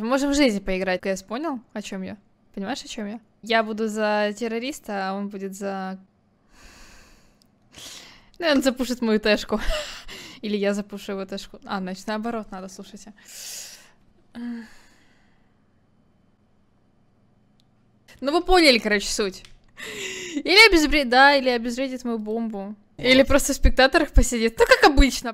Мы можем в жизни поиграть, я понял, о чем я? Понимаешь, о чем я? Я буду за террориста, а он будет за... Наверное, ну, запушит мою тэшку. Или я запушу его тэшку. А, значит, наоборот надо, слушайте. Ну вы поняли, короче, суть. Или обезвредит, да, или обезвредит мою бомбу. Или просто в спектаторах посидит. Ну, как обычно.